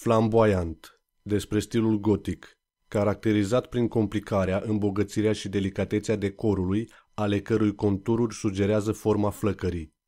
flamboyant, despre stilul gotic, caracterizat prin complicarea, îmbogățirea și delicatețea decorului, ale cărui contururi sugerează forma flăcării.